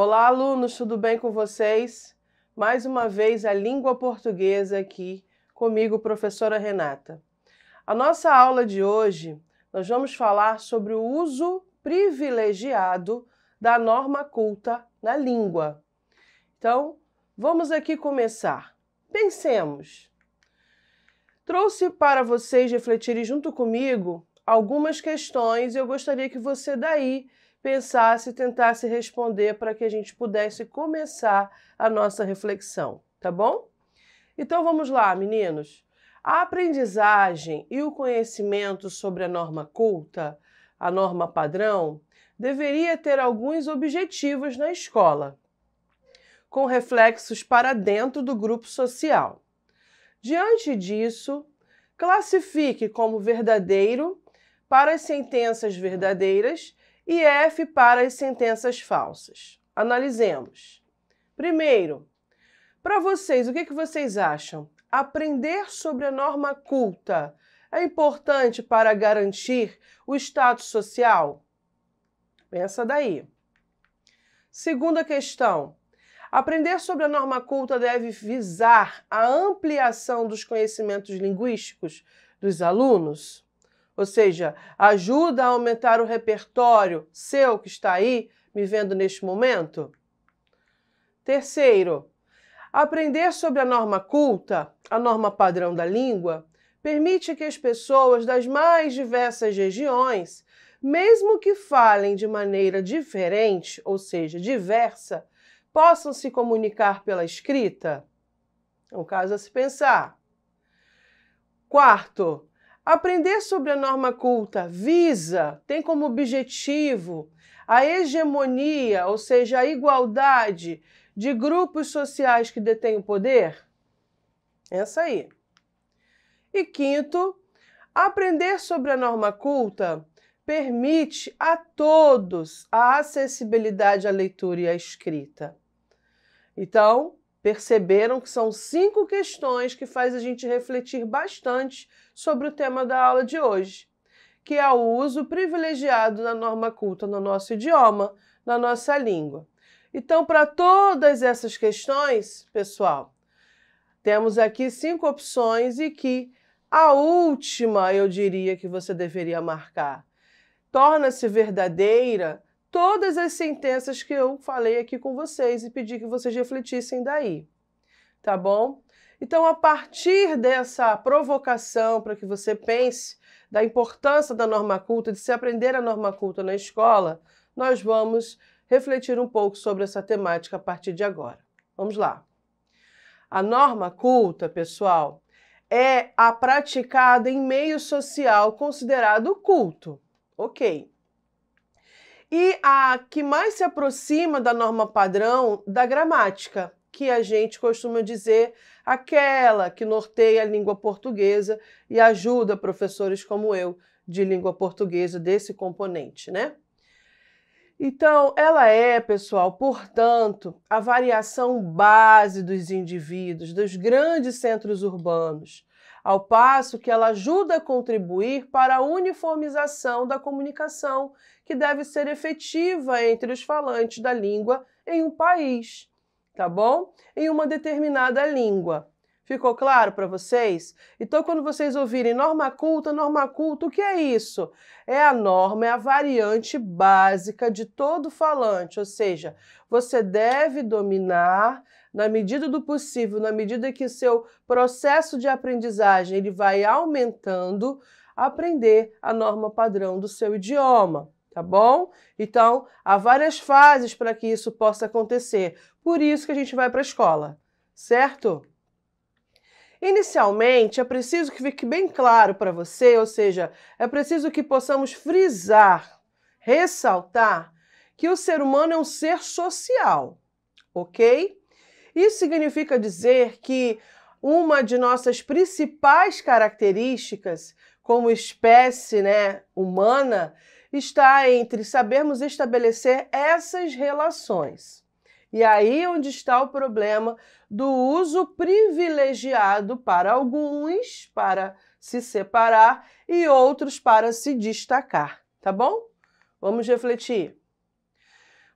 Olá, alunos, tudo bem com vocês? Mais uma vez a língua portuguesa aqui comigo, professora Renata. A nossa aula de hoje, nós vamos falar sobre o uso privilegiado da norma culta na língua. Então, vamos aqui começar. Pensemos. Trouxe para vocês refletirem junto comigo algumas questões e eu gostaria que você daí pensasse e tentasse responder para que a gente pudesse começar a nossa reflexão, tá bom? Então vamos lá, meninos. A aprendizagem e o conhecimento sobre a norma culta, a norma padrão, deveria ter alguns objetivos na escola, com reflexos para dentro do grupo social. Diante disso, classifique como verdadeiro para as sentenças verdadeiras e F para as sentenças falsas. Analisemos. Primeiro, para vocês, o que, que vocês acham? Aprender sobre a norma culta é importante para garantir o status social? Pensa daí. Segunda questão. Aprender sobre a norma culta deve visar a ampliação dos conhecimentos linguísticos dos alunos? ou seja, ajuda a aumentar o repertório seu que está aí me vendo neste momento? Terceiro, aprender sobre a norma culta, a norma padrão da língua, permite que as pessoas das mais diversas regiões, mesmo que falem de maneira diferente, ou seja, diversa, possam se comunicar pela escrita? É um caso a se pensar. Quarto, Aprender sobre a norma culta visa, tem como objetivo a hegemonia, ou seja, a igualdade de grupos sociais que detêm o poder? Essa aí. E quinto, aprender sobre a norma culta permite a todos a acessibilidade à leitura e à escrita. Então, Perceberam que são cinco questões que faz a gente refletir bastante sobre o tema da aula de hoje, que é o uso privilegiado da norma culta no nosso idioma, na nossa língua. Então, para todas essas questões, pessoal, temos aqui cinco opções e que a última eu diria que você deveria marcar. Torna-se verdadeira todas as sentenças que eu falei aqui com vocês e pedi que vocês refletissem daí, tá bom? Então, a partir dessa provocação para que você pense da importância da norma culta, de se aprender a norma culta na escola, nós vamos refletir um pouco sobre essa temática a partir de agora. Vamos lá. A norma culta, pessoal, é a praticada em meio social considerado culto. Ok e a que mais se aproxima da norma padrão da gramática, que a gente costuma dizer aquela que norteia a língua portuguesa e ajuda professores como eu de língua portuguesa desse componente, né? Então, ela é, pessoal, portanto, a variação base dos indivíduos, dos grandes centros urbanos ao passo que ela ajuda a contribuir para a uniformização da comunicação, que deve ser efetiva entre os falantes da língua em um país, tá bom? Em uma determinada língua. Ficou claro para vocês? Então, quando vocês ouvirem norma culta, norma culta, o que é isso? É a norma, é a variante básica de todo falante, ou seja, você deve dominar na medida do possível, na medida que seu processo de aprendizagem ele vai aumentando, aprender a norma padrão do seu idioma, tá bom? Então, há várias fases para que isso possa acontecer. Por isso que a gente vai para a escola, certo? Inicialmente, é preciso que fique bem claro para você, ou seja, é preciso que possamos frisar, ressaltar que o ser humano é um ser social, ok? Isso significa dizer que uma de nossas principais características como espécie né, humana está entre sabermos estabelecer essas relações. E aí onde está o problema do uso privilegiado para alguns para se separar e outros para se destacar, tá bom? Vamos refletir.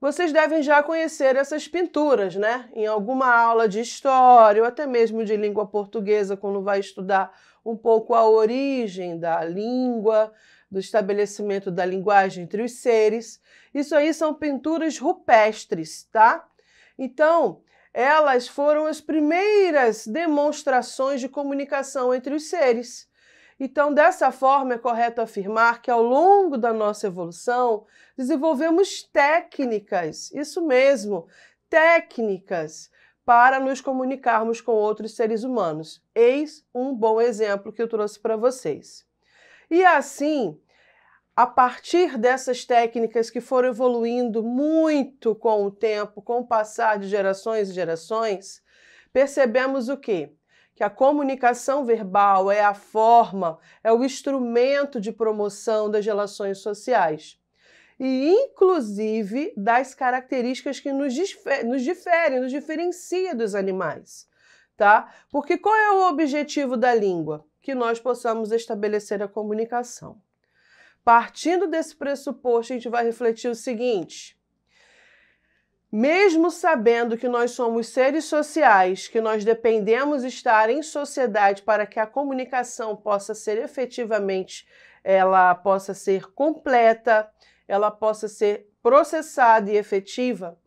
Vocês devem já conhecer essas pinturas, né? Em alguma aula de história ou até mesmo de língua portuguesa, quando vai estudar um pouco a origem da língua, do estabelecimento da linguagem entre os seres. Isso aí são pinturas rupestres, tá? Então, elas foram as primeiras demonstrações de comunicação entre os seres. Então, dessa forma, é correto afirmar que ao longo da nossa evolução desenvolvemos técnicas, isso mesmo, técnicas para nos comunicarmos com outros seres humanos. Eis um bom exemplo que eu trouxe para vocês. E assim, a partir dessas técnicas que foram evoluindo muito com o tempo, com o passar de gerações e gerações, percebemos o que? que a comunicação verbal é a forma, é o instrumento de promoção das relações sociais. E, inclusive, das características que nos, nos diferem, nos diferencia dos animais. Tá? Porque qual é o objetivo da língua? Que nós possamos estabelecer a comunicação. Partindo desse pressuposto, a gente vai refletir o seguinte: mesmo sabendo que nós somos seres sociais, que nós dependemos estar em sociedade para que a comunicação possa ser efetivamente, ela possa ser completa, ela possa ser processada e efetiva,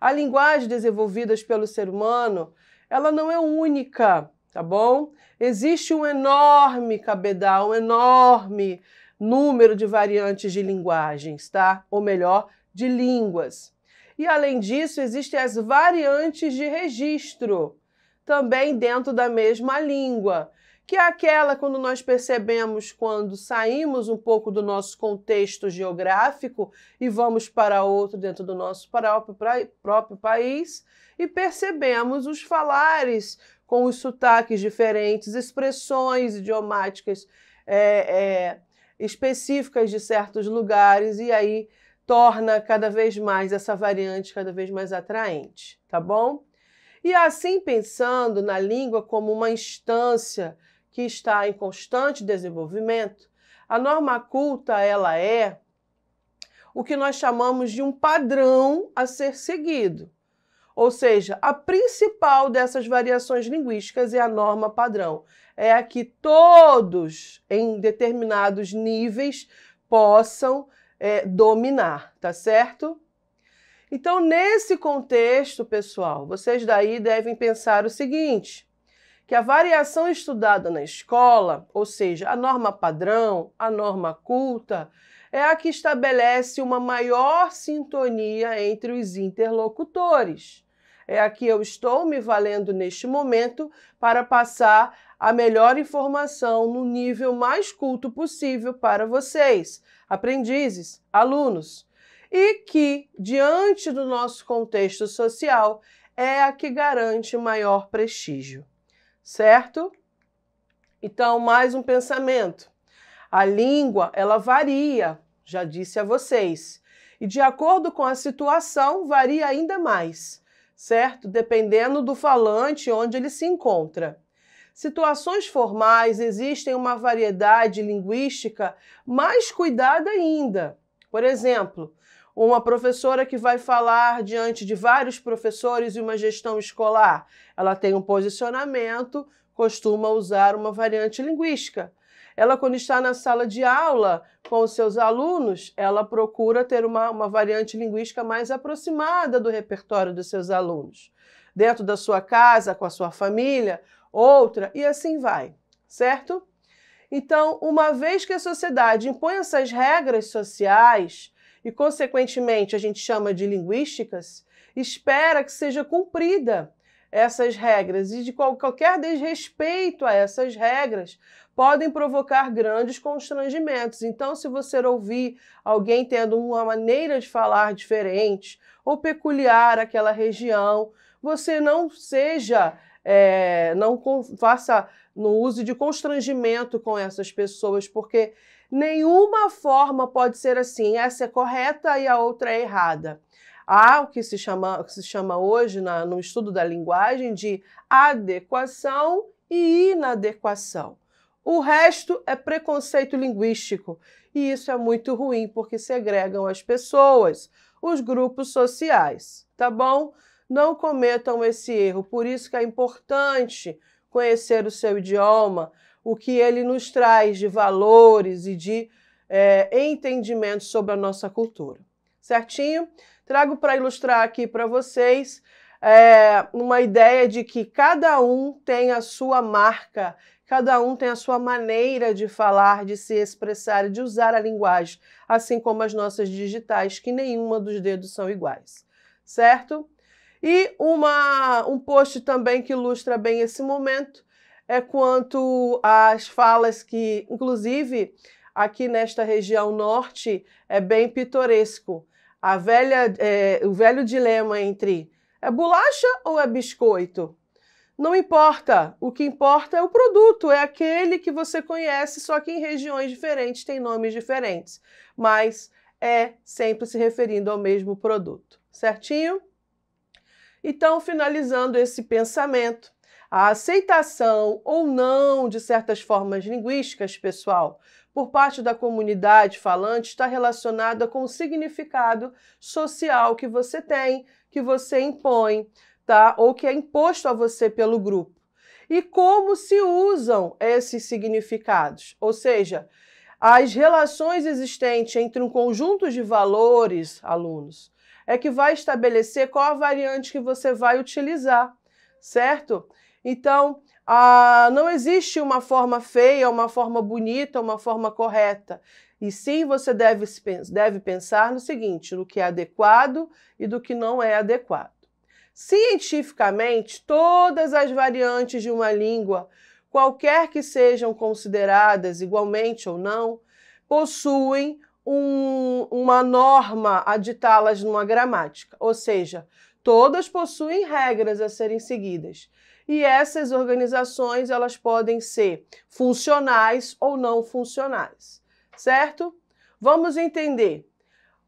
a linguagem desenvolvidas pelo ser humano, ela não é única, tá bom? Existe um enorme cabedal, um enorme número de variantes de linguagens, tá? Ou melhor, de línguas. E além disso, existem as variantes de registro, também dentro da mesma língua, que é aquela quando nós percebemos quando saímos um pouco do nosso contexto geográfico e vamos para outro dentro do nosso próprio país e percebemos os falares com os sotaques diferentes, expressões idiomáticas é, é, específicas de certos lugares e aí torna cada vez mais essa variante cada vez mais atraente, tá bom? E assim pensando na língua como uma instância que está em constante desenvolvimento, a norma culta ela é o que nós chamamos de um padrão a ser seguido. Ou seja, a principal dessas variações linguísticas é a norma padrão. É a que todos, em determinados níveis, possam é, dominar, tá certo? Então, nesse contexto, pessoal, vocês daí devem pensar o seguinte: que a variação estudada na escola, ou seja, a norma padrão, a norma culta, é a que estabelece uma maior sintonia entre os interlocutores. É a que eu estou me valendo neste momento para passar a melhor informação no nível mais culto possível para vocês, aprendizes, alunos, e que, diante do nosso contexto social, é a que garante maior prestígio, certo? Então, mais um pensamento. A língua, ela varia, já disse a vocês, e de acordo com a situação, varia ainda mais, certo? Dependendo do falante onde ele se encontra situações formais, existem uma variedade linguística mais cuidada ainda. Por exemplo, uma professora que vai falar diante de vários professores e uma gestão escolar, ela tem um posicionamento, costuma usar uma variante linguística. Ela, quando está na sala de aula com os seus alunos, ela procura ter uma, uma variante linguística mais aproximada do repertório dos seus alunos. Dentro da sua casa, com a sua família, outra e assim vai, certo? Então, uma vez que a sociedade impõe essas regras sociais e, consequentemente, a gente chama de linguísticas, espera que seja cumprida essas regras e de qualquer desrespeito a essas regras podem provocar grandes constrangimentos. Então, se você ouvir alguém tendo uma maneira de falar diferente ou peculiar àquela região, você não seja é, não faça, no uso de constrangimento com essas pessoas, porque nenhuma forma pode ser assim, essa é correta e a outra é errada. Há o que se chama, que se chama hoje na, no estudo da linguagem de adequação e inadequação. O resto é preconceito linguístico, e isso é muito ruim porque segregam as pessoas, os grupos sociais, tá bom? não cometam esse erro. Por isso que é importante conhecer o seu idioma, o que ele nos traz de valores e de é, entendimento sobre a nossa cultura. Certinho? Trago para ilustrar aqui para vocês é, uma ideia de que cada um tem a sua marca, cada um tem a sua maneira de falar, de se expressar e de usar a linguagem, assim como as nossas digitais, que nenhuma dos dedos são iguais. Certo? E uma, um post também que ilustra bem esse momento é quanto às falas que, inclusive, aqui nesta região norte é bem pitoresco. A velha, é, o velho dilema entre é bolacha ou é biscoito? Não importa, o que importa é o produto, é aquele que você conhece, só que em regiões diferentes tem nomes diferentes, mas é sempre se referindo ao mesmo produto, certinho? Então, finalizando esse pensamento, a aceitação ou não de certas formas linguísticas, pessoal, por parte da comunidade falante está relacionada com o significado social que você tem, que você impõe, tá? Ou que é imposto a você pelo grupo. E como se usam esses significados? Ou seja, as relações existentes entre um conjunto de valores, alunos, é que vai estabelecer qual a variante que você vai utilizar, certo? Então, ah, não existe uma forma feia, uma forma bonita, uma forma correta. E sim, você deve, deve pensar no seguinte: no que é adequado e do que não é adequado. Cientificamente, todas as variantes de uma língua, qualquer que sejam consideradas igualmente ou não, possuem um, uma norma a ditá-las numa gramática, ou seja, todas possuem regras a serem seguidas. E essas organizações, elas podem ser funcionais ou não funcionais, certo? Vamos entender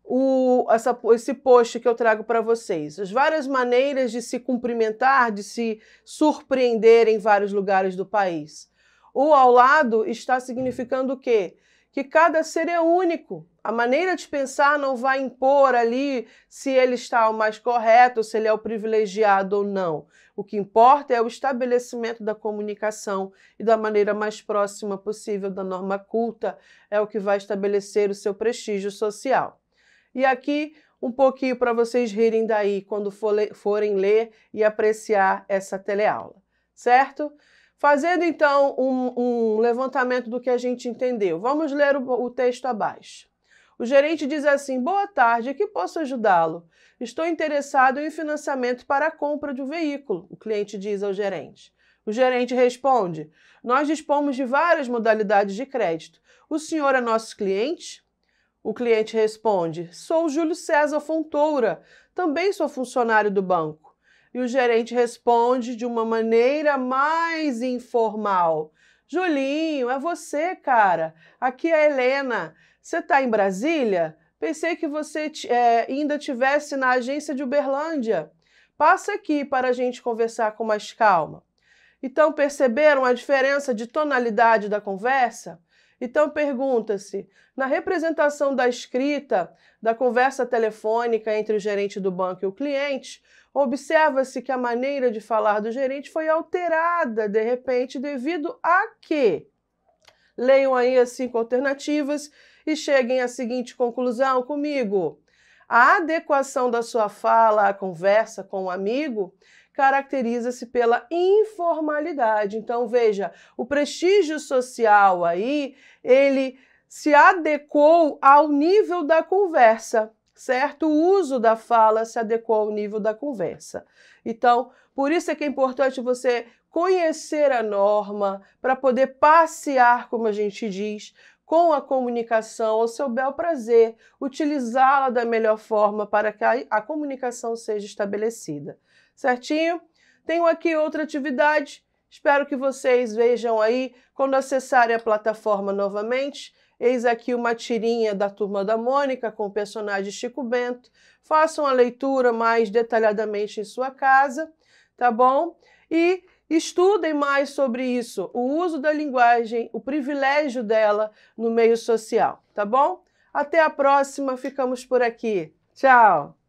o, essa, esse post que eu trago para vocês. As várias maneiras de se cumprimentar, de se surpreender em vários lugares do país. O ao lado está significando o quê? que cada ser é único. A maneira de pensar não vai impor ali se ele está o mais correto, se ele é o privilegiado ou não. O que importa é o estabelecimento da comunicação e da maneira mais próxima possível da norma culta é o que vai estabelecer o seu prestígio social. E aqui um pouquinho para vocês rirem daí quando forem ler e apreciar essa teleaula, certo? Fazendo então um, um, levantamento do que a gente entendeu, vamos ler o, o texto abaixo. O gerente diz assim: Boa tarde, que posso ajudá-lo? Estou interessado em financiamento para a compra de um veículo, o cliente diz ao gerente. O gerente responde: Nós dispomos de várias modalidades de crédito. O senhor é nosso cliente? O cliente responde: Sou Júlio César Fontoura, também sou funcionário do banco e o gerente responde de uma maneira mais informal. Julinho, é você, cara. Aqui é a Helena. Você está em Brasília? Pensei que você é, ainda tivesse na agência de Uberlândia. Passa aqui para a gente conversar com mais calma. Então, perceberam a diferença de tonalidade da conversa? Então, pergunta-se: na representação da escrita da conversa telefônica entre o gerente do banco e o cliente, Observa-se que a maneira de falar do gerente foi alterada de repente devido a quê? Leiam aí as cinco alternativas e cheguem à seguinte conclusão comigo. A adequação da sua fala à conversa com o um amigo caracteriza-se pela informalidade. Então veja, o prestígio social aí, ele se adequou ao nível da conversa certo? O uso da fala se adequou ao nível da conversa. Então, por isso é que é importante você conhecer a norma para poder passear, como a gente diz, com a comunicação ao seu bel prazer, utilizá-la da melhor forma para que a, a, comunicação seja estabelecida. Certinho? Tenho aqui outra atividade. Espero que vocês vejam aí quando acessarem a plataforma novamente. Eis aqui uma tirinha da Turma da Mônica com o personagem Chico Bento. Façam a leitura mais detalhadamente em sua casa, tá bom? E estudem mais sobre isso, o uso da linguagem, o privilégio dela no meio social, tá bom? Até a próxima, ficamos por aqui. Tchau!